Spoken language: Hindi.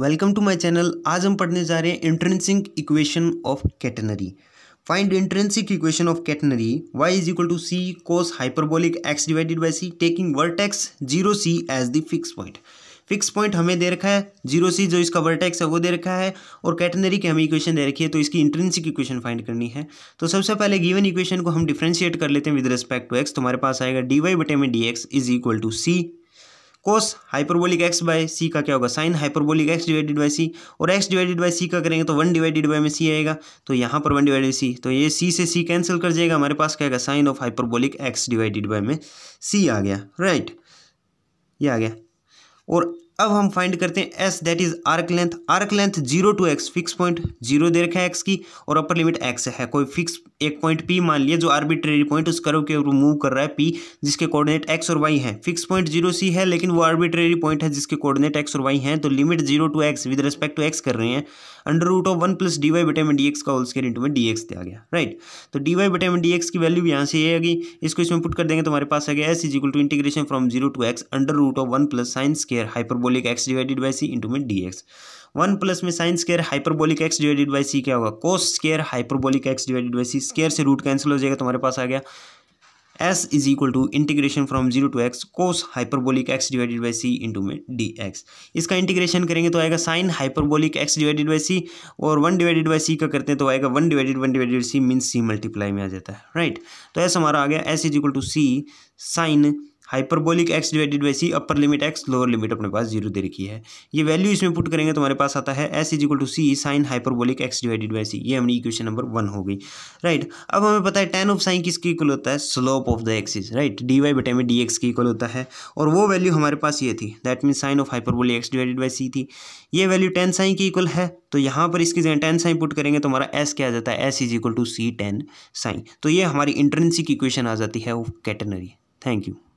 वेलकम टू माय चैनल आज हम पढ़ने जा रहे हैं intrinsic equation of catenary find intrinsic equation of catenary y is equal to c cos hyperbolic x divided by c taking vertex zero c as the fix point fix point हमें दे रखा है जीरो सी जो इसका वर्टेक्स है वो दे रखा है और कैटनरी की हमें इक्वेशन दे रखी है तो इसकी इंट्रेंसिक इक्वेशन फाइंड करनी है तो सबसे पहले गिवन इक्वेशन को हम डिफ्रेंशिएट कर लेते हैं विद रिस्पेक्ट टू एक्स तो हमारे पास आएगा डी वाई बटे में d x is equal to c cos hyperbolic x by c का क्या होगा sine hyperbolic x divided by c और एक्स डिवाइडेड बाय सी का करेंगे तो वन डिवाइडेड बाय में सी आएगा तो यहाँ पर वन डिवाइडेड सी तो ये सी से सी कैंसिल कर जाएगा हमारे पास क्या आएगा sine of hyperbolic x divided by में सी आ गया राइट ये आ गया और अब हम फाइंड करते हैं s that is arc length arc length zero to x fix point zero दे रखा है एक्स की और अपर लिमिट एक्स है कोई फिक्स एक पॉइंट पी मान लिया जो आर्बिट्रेरी पॉइंट उस करो के मूव कर रहा है पी जिसके कोऑर्डिनेट एक्स और वाई है फिक्स पॉइंट जीरो सी है लेकिन वो आर्बिट्रेरी पॉइंट है जिसके कोऑर्डिनेट एक्स और वाई है तो limit zero to x with respect to x कर रहे हैं under root of one plus d y बेटे में डी एक्स का होल्सकेयर इंटू में डी एक्स दिया गया राइट तो डी वाई बेटे में डी एक्स की वैल्यू यहाँ से ये आएगी इसको इसमें पुट कर देंगे तो हमारे पास आ गया s is equal to integration from zero to x under root of one plus sine square hyperbole hyperbolic x divided by c into में डी एक्स वन प्लस में sine square hyperbolic x divided by c क्या होगा cos square hyperbolic x divided by c square से रूट कैंसिल हो जाएगा तुम्हारे पास आ गया s is equal to integration from zero to x cos hyperbolic x divided by c into में डी एक्स इसका इंटीग्रेशन करेंगे तो आएगा sine hyperbolic x divided by c और वन डिवाइडेड बाई सी का करते हैं तो आएगा one divided one divided c mean c multiply में आ जाता है राइट right? तो एस हमारा आ गया s is equal to c sine hyperbolic x divided by c upper limit x lower limit अपने पास जीरो दे रखी है ये वैल्यू इसमें पुट करेंगे तो हमारे पास आता है s is equal to c sine hyperbolic x divided by c ये हमारी इक्वेशन नंबर वन हो गई राइट अब हमें पता है टेन ऑफ साइन किसके इक्वल होता है slope of the axis right d y बटे में डी एक्स की इक्वल होता है और वो वैल्यू हमारे पास ये थी that mean sine of hyperbolic x divided by c थी ये वैल्यू टेन साइन की इक्वल है तो यहाँ पर इसकी जगह टेन साइन पुट करेंगे तो हमारा एस क्या आ जाता है s is equal to c tan psi तो ये हमारी इंटरनसिक इक्वेशन आ जाती है ऑफ कैटनरी थैंक यू